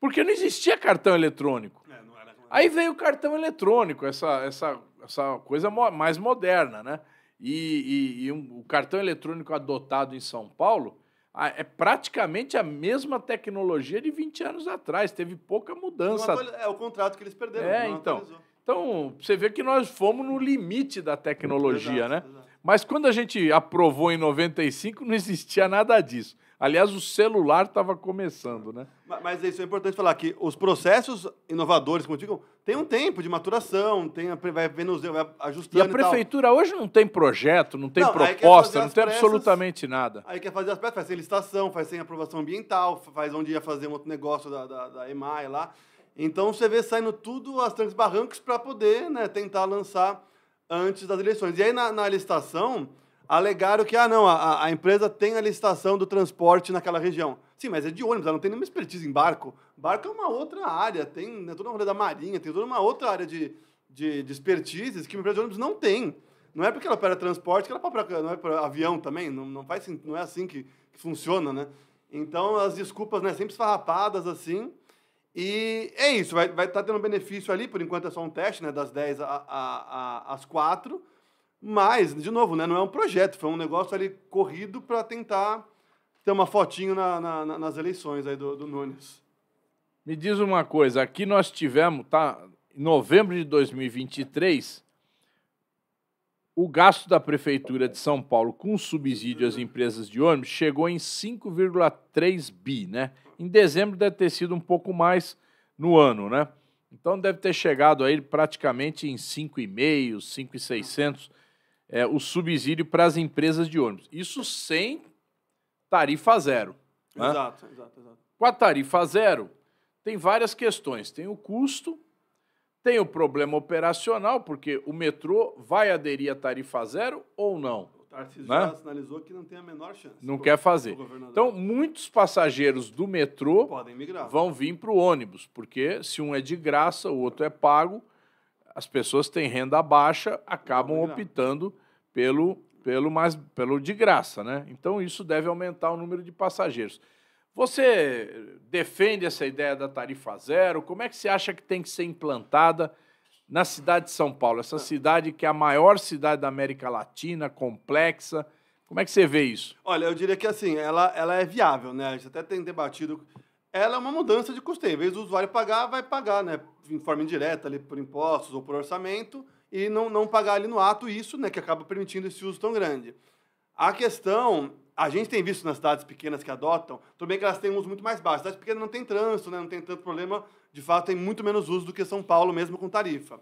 porque não existia cartão eletrônico. É, não era... Aí veio o cartão eletrônico, essa, essa essa coisa mais moderna, né? E, e, e um, o cartão eletrônico adotado em São Paulo é praticamente a mesma tecnologia de 20 anos atrás. Teve pouca mudança. É o contrato que eles perderam. É, então. Então, você vê que nós fomos no limite da tecnologia, exato, né? Exato. Mas quando a gente aprovou em 95, não existia nada disso. Aliás, o celular estava começando, né? Mas, mas, isso é importante falar que os processos inovadores, como digo, tem um tempo de maturação, tem a, vai vendo, vai ajustando. E a prefeitura hoje não tem projeto, não tem não, proposta, não tem absolutamente nada. Aí quer fazer as peças, faz sem licitação, faz sem aprovação ambiental, faz onde ia fazer um outro negócio da, da, da EMAI lá. Então você vê saindo tudo as trancas barrancos para poder né, tentar lançar antes das eleições. E aí na, na licitação alegaram que, ah, não, a, a empresa tem a licitação do transporte naquela região. Sim, mas é de ônibus, ela não tem nenhuma expertise em barco. Barco é uma outra área, tem né, toda uma rolê da marinha, tem toda uma outra área de, de, de expertise que uma empresa de ônibus não tem. Não é porque ela opera transporte que ela opera, não é para avião também, não, não, faz, não é assim que, que funciona, né? Então, as desculpas, né, sempre esfarrapadas assim, e é isso, vai estar vai tá tendo benefício ali, por enquanto é só um teste, né? Das 10 às 4. Mas, de novo, né, não é um projeto, foi um negócio ali corrido para tentar ter uma fotinho na, na, nas eleições aí do, do Nunes. Me diz uma coisa, aqui nós tivemos, tá, em novembro de 2023, o gasto da Prefeitura de São Paulo com subsídio às empresas de ônibus chegou em 5,3 bi, né? Em dezembro deve ter sido um pouco mais no ano, né? Então deve ter chegado aí praticamente em 5,5, 5,600 é, o subsídio para as empresas de ônibus. Isso sem tarifa zero. Né? Exato, né? exato, exato. Com a tarifa zero, tem várias questões. Tem o custo, tem o problema operacional, porque o metrô vai aderir à tarifa zero ou não? O Tarcísio né? já sinalizou que não tem a menor chance. Não pro, quer fazer. Então, muitos passageiros do metrô migrar, vão vir para o ônibus, porque se um é de graça, o outro é pago, as pessoas têm renda baixa, acabam optando pelo, pelo, mais, pelo de graça, né? Então isso deve aumentar o número de passageiros. Você defende essa ideia da tarifa zero? Como é que você acha que tem que ser implantada na cidade de São Paulo? Essa ah. cidade que é a maior cidade da América Latina, complexa. Como é que você vê isso? Olha, eu diria que assim, ela, ela é viável, né? A gente até tem debatido. Ela é uma mudança de custeio. Em vez do usuário pagar, vai pagar, né? Em forma indireta, ali por impostos ou por orçamento e não, não pagar ali no ato isso, né, que acaba permitindo esse uso tão grande. A questão, a gente tem visto nas cidades pequenas que adotam, também que elas têm um uso muito mais baixo. Cidades pequenas não tem trânsito, né, não tem tanto problema, de fato tem muito menos uso do que São Paulo mesmo com tarifa.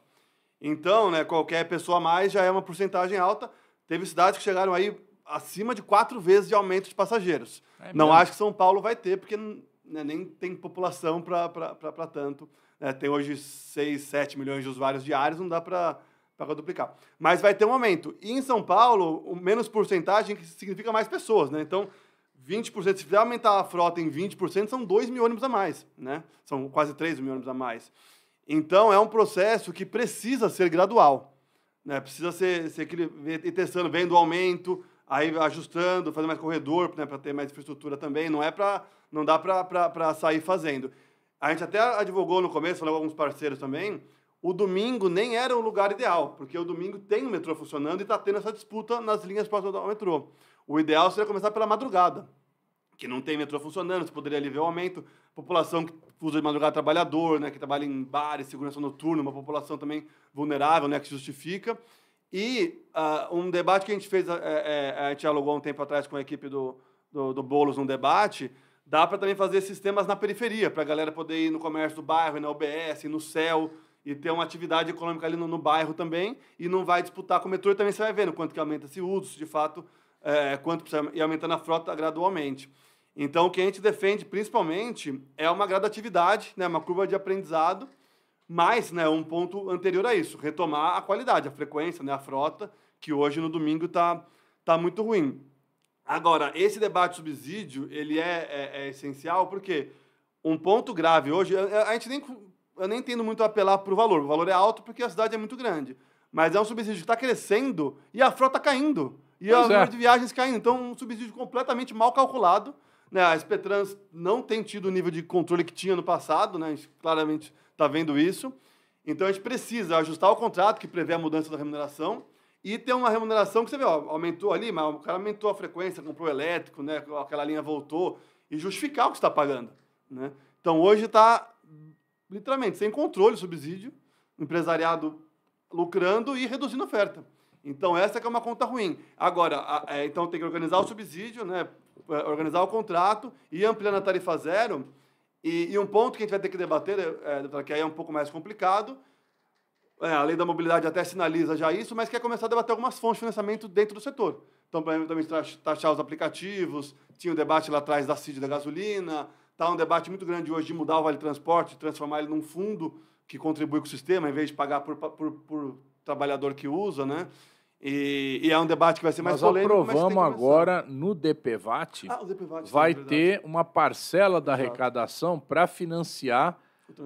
Então, né, qualquer pessoa a mais já é uma porcentagem alta. Teve cidades que chegaram aí acima de quatro vezes de aumento de passageiros. É não acho que São Paulo vai ter, porque né, nem tem população para tanto. É, tem hoje 6, 7 milhões de usuários diários, não dá para para duplicar. Mas vai ter um aumento. E em São Paulo, menos porcentagem significa mais pessoas, né? Então, 20%, se fizer aumentar a frota em 20%, são 2 mil ônibus a mais, né? São quase 3 mil ônibus a mais. Então, é um processo que precisa ser gradual, né? Precisa ser, ser aquele, ir testando, vendo o aumento, aí ajustando, fazendo mais corredor, né? Para ter mais infraestrutura também. Não é para, não dá para sair fazendo. A gente até advogou no começo, falou com alguns parceiros também, o domingo nem era o lugar ideal, porque o domingo tem o metrô funcionando e está tendo essa disputa nas linhas próximas ao metrô. O ideal seria começar pela madrugada, que não tem metrô funcionando, você poderia aliviar o aumento. População que usa de madrugada trabalhador, né, que trabalha em bares, segurança noturna, uma população também vulnerável, né, que se justifica. E uh, um debate que a gente fez, é, é, a gente dialogou um tempo atrás com a equipe do, do, do Boulos num debate, dá para também fazer sistemas na periferia, para a galera poder ir no comércio do bairro, na ir no céu, e ter uma atividade econômica ali no, no, bairro também, e não vai disputar com o metrô, e também você vai vendo quanto que aumenta esse uso, de fato, é, quanto precisa ir aumentando a frota gradualmente. Então, o que a gente defende, principalmente, é uma gradatividade, né, uma curva de aprendizado, mas né, um ponto anterior a isso, retomar a qualidade, a frequência, né, a frota, que hoje, no domingo, está tá muito ruim. Agora, esse debate de subsídio, ele é, é, é essencial, porque um ponto grave hoje, a, a gente nem eu nem tendo muito apelar para o valor. O valor é alto porque a cidade é muito grande. Mas é um subsídio que está crescendo e a frota tá caindo. E o número é. de viagens caindo. Então, um subsídio completamente mal calculado. Né? A Spetrans não tem tido o nível de controle que tinha no passado, né? a gente claramente está vendo isso. Então, a gente precisa ajustar o contrato que prevê a mudança da remuneração e ter uma remuneração que você vê, ó, aumentou ali, mas o cara aumentou a frequência, comprou elétrico, né? aquela linha voltou, e justificar o que está pagando. Né? Então, hoje está literalmente, sem controle, subsídio, empresariado lucrando e reduzindo a oferta. Então, essa é, é uma conta ruim. Agora, a, é, então tem que organizar o subsídio, né, é, organizar o contrato e ampliando a tarifa zero. E, e, um ponto que a gente vai ter que debater, é, é que aí é um pouco mais complicado, é, a lei da mobilidade até sinaliza já isso, mas quer começar a debater algumas fontes de financiamento dentro do setor. Então, também taxar os aplicativos, tinha o debate lá atrás da CID da gasolina, Está um debate muito grande hoje de mudar o Vale Transporte, transformar ele num fundo que contribui com o sistema, em vez de pagar por, por, por trabalhador que usa, né? E, e, é um debate que vai ser mais Nós polêmico. Nós aprovamos agora no DPVAT, ah, DPVAT vai sim, é ter uma parcela da arrecadação para financiar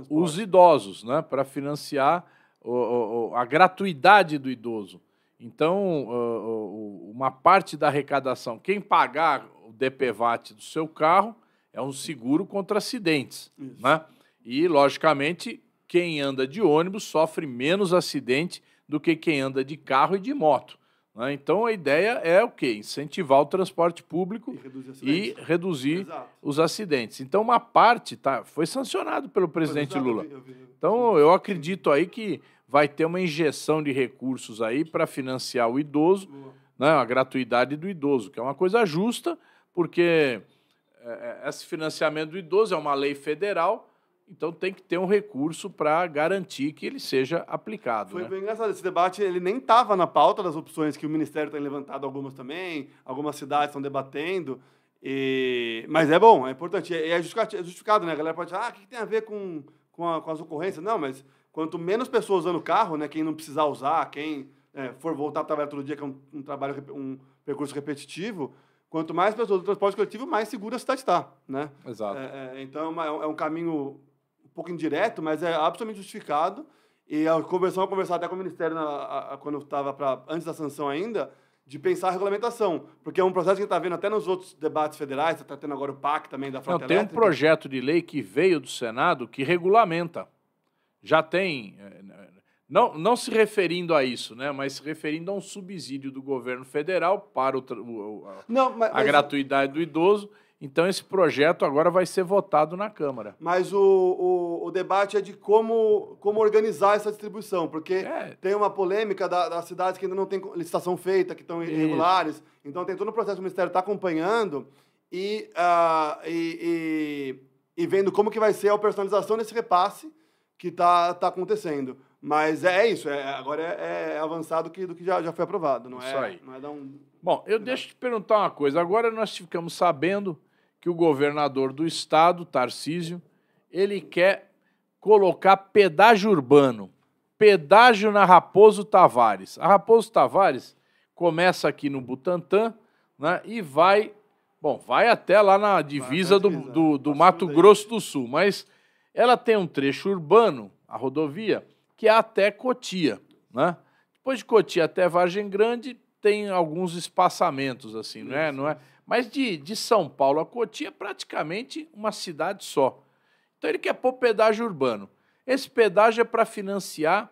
os idosos, né? Para financiar o, o, a gratuidade do idoso. Então, uma parte da arrecadação, quem pagar o DPVAT do seu carro é um seguro contra acidentes. Né? E, logicamente, quem anda de ônibus sofre menos acidente do que quem anda de carro e de moto. Né? Então, a ideia é o quê? Incentivar o transporte público e reduzir, e reduzir os acidentes. Então, uma parte tá, foi sancionado pelo presidente Exato, Lula. Eu vi, eu vi. Então, eu acredito aí que vai ter uma injeção de recursos aí para financiar o idoso, né, a gratuidade do idoso, que é uma coisa justa, porque é, é, esse financiamento do idoso é uma lei federal, então tem que ter um recurso para garantir que ele seja aplicado. Foi né? bem engraçado. Esse debate ele nem estava na pauta das opções que o Ministério tem levantado algumas também, algumas cidades estão debatendo. E... Mas é bom, é importante. É, é justificado, né? A galera pode dizer, ah, o que tem a ver com, com, a, com as ocorrências? Não, mas quanto menos pessoas usando o carro, né? Quem não precisar usar, quem é, for voltar para trabalhar todo dia, que é um, um trabalho, um percurso repetitivo, Quanto mais pessoas do transporte coletivo, mais segura a cidade está, né? Exato. É, é então, é, é um caminho um pouco indireto, mas é absolutamente justificado. E a conversão, eu conversar até com o Ministério, na, a, a, quando estava para antes da sanção ainda, de pensar a regulamentação, porque é um processo que está vendo até nos outros debates federais, está tendo agora o PAC também da frota Não, tem um projeto de lei que veio do Senado que regulamenta. Já tem é, não, não se referindo a isso, né? Mas se referindo a um subsídio do governo federal para o, o a, não, mas, a gratuidade do idoso. Então, esse projeto agora vai ser votado na Câmara. Mas o, o, o debate é de como, como organizar essa distribuição, porque é. tem uma polêmica da, das cidades que ainda não tem licitação feita, que estão irregulares. Isso. Então, tem todo o processo que o Ministério está acompanhando e, uh, e, e, e, vendo como que vai ser a personalização desse repasse que está tá acontecendo. Mas é, é isso, é, agora é, é avançado que, do que já, já foi aprovado, não isso é? Aí. Não é dar um... Bom, eu deixo te perguntar uma coisa. Agora nós ficamos sabendo que o governador do estado, Tarcísio, ele quer colocar pedágio urbano, pedágio na Raposo Tavares. A Raposo Tavares começa aqui no Butantã né, e vai, bom, vai até lá na divisa, do, do, do Mato Grosso do Sul, mas ela tem um trecho urbano, a rodovia, que é até Cotia. Né? Depois de Cotia até Vargem Grande, tem alguns espaçamentos, assim, não é? Não é? Mas de, de São Paulo a Cotia é praticamente uma cidade só. Então ele quer pôr pedágio urbano. Esse pedágio é para financiar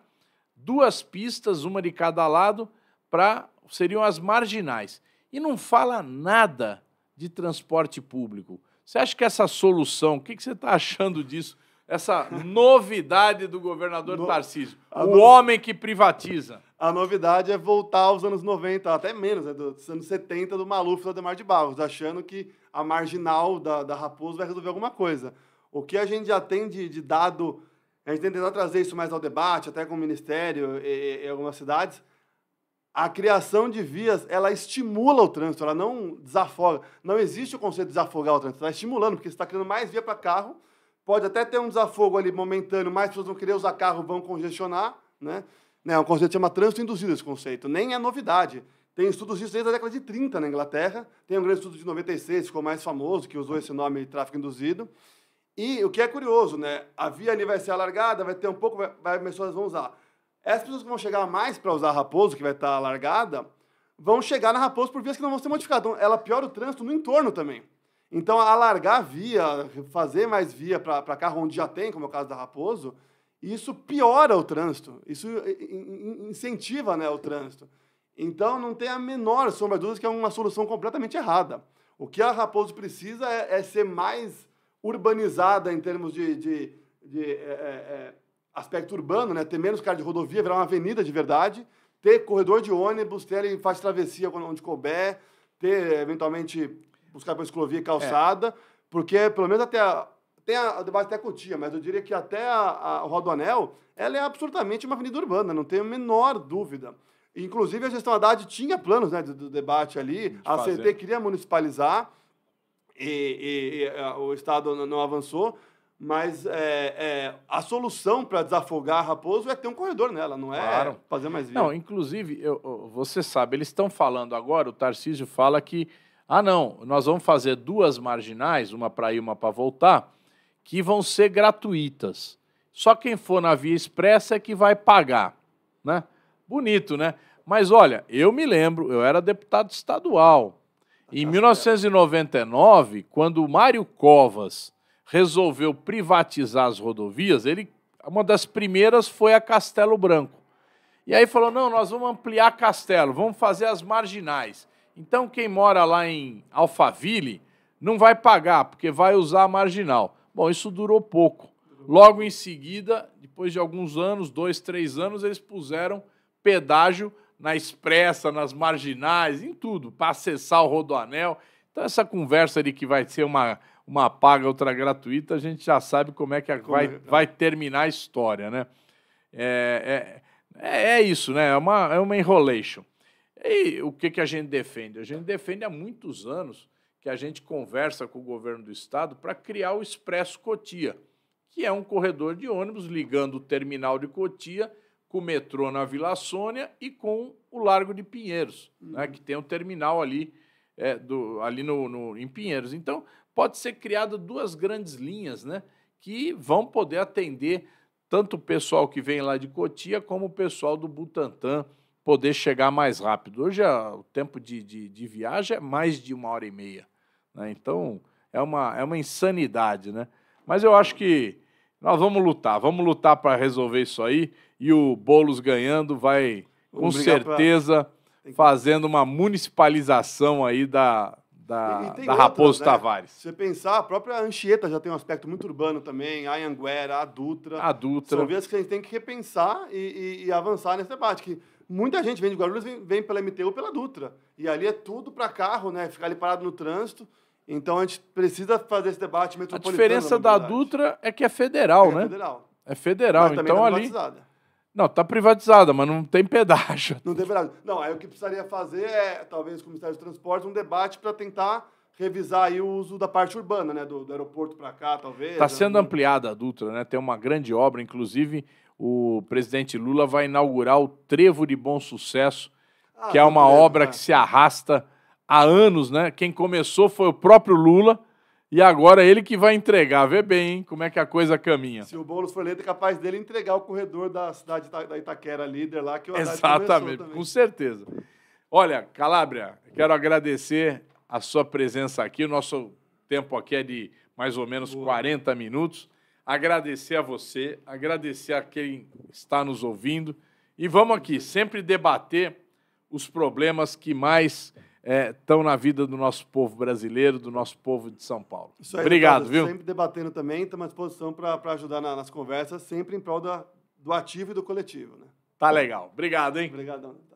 duas pistas, uma de cada lado, para seriam as marginais. E não fala nada de transporte público. Você acha que essa solução, o que, que você está [LAUGHS] achando disso? essa novidade do governador no... Tarcísio. A o no... homem que privatiza. A novidade é voltar aos anos 90, até menos, né, dos anos 70 do Maluf do Demar de Barros, achando que a marginal da, da Raposo vai resolver alguma coisa. O que a gente já tem de, de dado, a gente tem tentado trazer isso mais ao debate, até com o Ministério e, e algumas cidades, a criação de vias, ela estimula o trânsito, ela não desafoga. Não existe o conceito de desafogar o trânsito, ela está estimulando, porque você está criando mais via para carro Pode até ter um desafogo ali momentâneo, mais pessoas vão querer usar carro, vão congestionar, né? né um conceito que chama trânsito induzido esse conceito, nem é novidade. Tem estudos disso desde a década de 30 na Inglaterra, tem um grande estudo de 96, ficou mais famoso, que usou esse nome de tráfego induzido. E o que é curioso, né? A via ali vai ser alargada, vai ter um pouco, vai, vai pessoas vão usar. Essas pessoas que vão chegar mais para usar a Raposo, que vai estar tá alargada, vão chegar na Raposo por vias que não vão ser modificadas. Então, ela piora o trânsito no entorno também. Então, alargar via, fazer mais via para carro onde já tem, como é o caso da Raposo, isso piora o trânsito, isso incentiva né, o trânsito. Então, não tem a menor sombra de dúvidas que é uma solução completamente errada. O que a Raposo precisa é, é ser mais urbanizada em termos de, de, de é, é, é aspecto urbano, né? ter menos cara de rodovia, virar uma avenida de verdade, ter corredor de ônibus, ter ele faz travessia onde couber, ter, eventualmente, buscar para ciclovia e é. calçada, é. porque pelo menos até a, tem a, o debate até a Cotia, mas eu diria que até a, a Rodoanel, ela é absolutamente uma avenida urbana, não tenho a menor dúvida. Inclusive, a gestão Haddad tinha planos né, do, do debate ali, de a cet CT queria municipalizar, e, e, e, o Estado não, não avançou, mas é, é, a solução para desafogar Raposo é ter um corredor nela, não é claro. fazer mais via. Não, inclusive, eu, você sabe, eles estão falando agora, o Tarcísio fala que ah, não, nós vamos fazer duas marginais, uma para ir, uma para voltar, que vão ser gratuitas. Só quem for na via expressa é que vai pagar, né? Bonito, né? Mas olha, eu me lembro, eu era deputado estadual. Em 1999, tá quando o Mário Covas resolveu privatizar as rodovias, ele uma das primeiras foi a Castelo Branco. E aí falou: "Não, nós vamos ampliar Castelo, vamos fazer as marginais". Então, quem mora lá em Alphaville não vai pagar, porque vai usar a marginal. Bom, isso durou pouco. Logo em seguida, depois de alguns anos, dois, três anos, eles puseram pedágio na expressa, nas marginais, em tudo, para acessar o rodoanel. Então, essa conversa de que vai ser uma, uma paga, outra gratuita, a gente já sabe como é que vai, é é. vai terminar a história, né? É, é, é isso, né? É uma, é uma enrolation. E o que, que a gente defende? A gente defende há muitos anos que a gente conversa com o governo do estado para criar o Expresso Cotia, que é um corredor de ônibus ligando o terminal de Cotia com o metrô na Vila Sônia e com o Largo de Pinheiros, né, uhum. né, que tem um terminal ali, é, do, ali no, no, em Pinheiros. Então, pode ser criado duas grandes linhas né, que vão poder atender tanto o pessoal que vem lá de Cotia como o pessoal do Butantã, poder chegar mais rápido. Hoje o tempo de, de, de, viagem é mais de uma hora e meia. Né? Então é uma, é uma insanidade. Né? Mas eu acho que nós vamos lutar, vamos lutar para resolver isso aí. E o Boulos ganhando vai, vamos com certeza, pra... fazendo uma municipalização aí da, da, da Raposo né? Tavares. Se você pensar, a própria Anchieta já tem um aspecto muito urbano também, a Anguera, a Dutra. A Dutra. São vias que a gente tem que repensar e, e, e avançar nesse debate. Que Muita gente vem de Guarulhos, vem, vem pela MT ou pela Dutra. E ali é tudo para carro, né? Ficar ali parado no trânsito. Então a gente precisa fazer esse debate metropolitano. A diferença da Dutra é que é federal, é né? É federal. É federal, mas então tá ali. Não, tá privatizada, mas não tem pedágio. Não tem pedágio. Não, aí o que precisaria fazer é, talvez, com o Ministério dos Transportes, um debate para tentar revisar aí o uso da parte urbana, né? Do, do aeroporto para cá, talvez. Está sendo ampliada a Dutra, né? Tem uma grande obra, inclusive o presidente Lula vai inaugurar o Trevo de Bom Sucesso, ah, que é uma obra que se arrasta há anos, né? Quem começou foi o próprio Lula. E agora é ele que vai entregar. Vê bem, hein, como é que a coisa caminha. Se o Boulos for eleito, é capaz dele entregar o corredor da cidade da Itaquera líder lá, que o Haddad Exatamente, com certeza. Olha, Calabria, quero agradecer a sua presença aqui. O nosso tempo aqui é de mais ou menos Boa. 40 minutos agradecer a você, agradecer a quem está nos ouvindo e vamos aqui sempre debater os problemas que mais estão é, na vida do nosso povo brasileiro, do nosso povo de São Paulo. Aí, Obrigado, viu? Sempre debatendo também, estamos à disposição para ajudar na, nas conversas, sempre em prol da, do ativo e do coletivo. Né? Tá legal. Obrigado, hein? Obrigadão.